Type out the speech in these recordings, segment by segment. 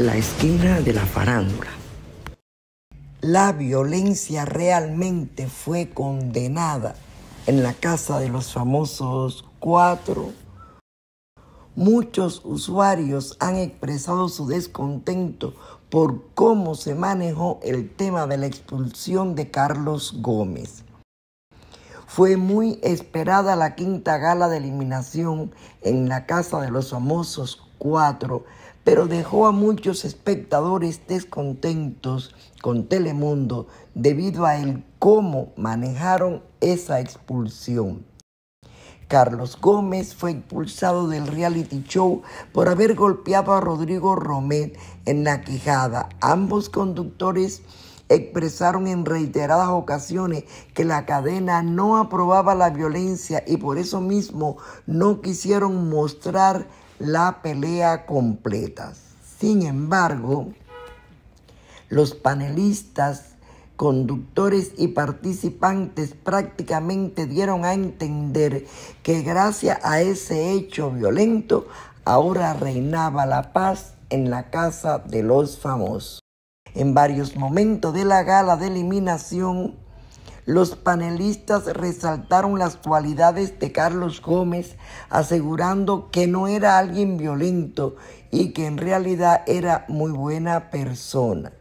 la esquina de la farándula. La violencia realmente fue condenada en la casa de los famosos cuatro. Muchos usuarios han expresado su descontento por cómo se manejó el tema de la expulsión de Carlos Gómez. Fue muy esperada la quinta gala de eliminación en la Casa de los Famosos Cuatro, pero dejó a muchos espectadores descontentos con Telemundo debido a el cómo manejaron esa expulsión. Carlos Gómez fue expulsado del reality show por haber golpeado a Rodrigo Romet en la quijada. Ambos conductores expresaron en reiteradas ocasiones que la cadena no aprobaba la violencia y por eso mismo no quisieron mostrar la pelea completa. Sin embargo, los panelistas, conductores y participantes prácticamente dieron a entender que gracias a ese hecho violento ahora reinaba la paz en la casa de los famosos. En varios momentos de la gala de eliminación, los panelistas resaltaron las cualidades de Carlos Gómez, asegurando que no era alguien violento y que en realidad era muy buena persona.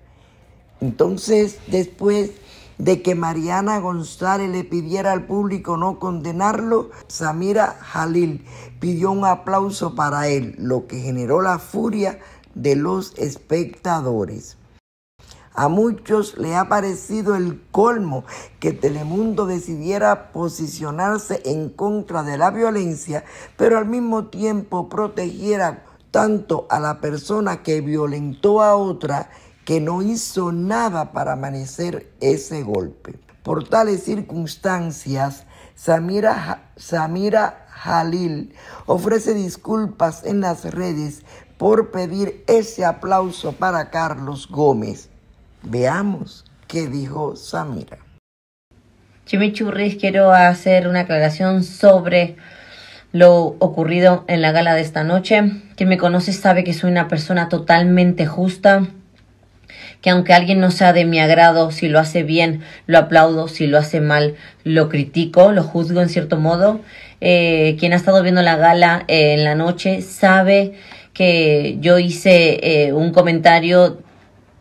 Entonces, después de que Mariana González le pidiera al público no condenarlo, Samira Jalil pidió un aplauso para él, lo que generó la furia de los espectadores. A muchos le ha parecido el colmo que Telemundo decidiera posicionarse en contra de la violencia, pero al mismo tiempo protegiera tanto a la persona que violentó a otra que no hizo nada para amanecer ese golpe. Por tales circunstancias, Samira, Samira Jalil ofrece disculpas en las redes por pedir ese aplauso para Carlos Gómez. Veamos qué dijo Samira. Churris quiero hacer una aclaración sobre lo ocurrido en la gala de esta noche. Quien me conoce sabe que soy una persona totalmente justa, que aunque alguien no sea de mi agrado, si lo hace bien, lo aplaudo, si lo hace mal, lo critico, lo juzgo en cierto modo. Eh, quien ha estado viendo la gala eh, en la noche sabe que yo hice eh, un comentario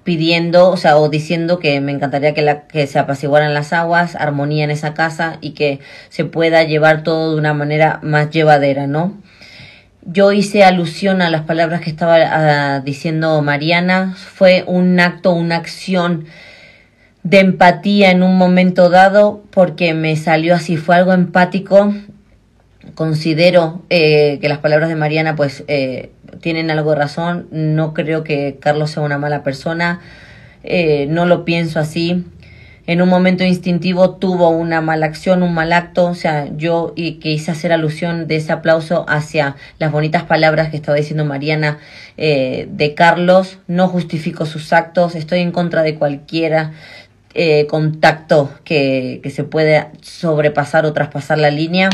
pidiendo, o sea, o diciendo que me encantaría que, la, que se apaciguaran las aguas, armonía en esa casa y que se pueda llevar todo de una manera más llevadera, ¿no? Yo hice alusión a las palabras que estaba ah, diciendo Mariana, fue un acto, una acción de empatía en un momento dado porque me salió así, fue algo empático. Considero eh, que las palabras de Mariana pues eh, tienen algo de razón, no creo que Carlos sea una mala persona, eh, no lo pienso así. En un momento instintivo tuvo una mala acción, un mal acto, o sea, yo y que hice hacer alusión de ese aplauso hacia las bonitas palabras que estaba diciendo Mariana eh, de Carlos, no justifico sus actos, estoy en contra de cualquiera eh, contacto que se pueda sobrepasar o traspasar la línea.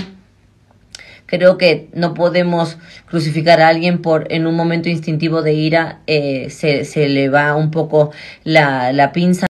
Creo que no podemos crucificar a alguien por en un momento instintivo de ira eh, se, se, le va un poco la, la pinza.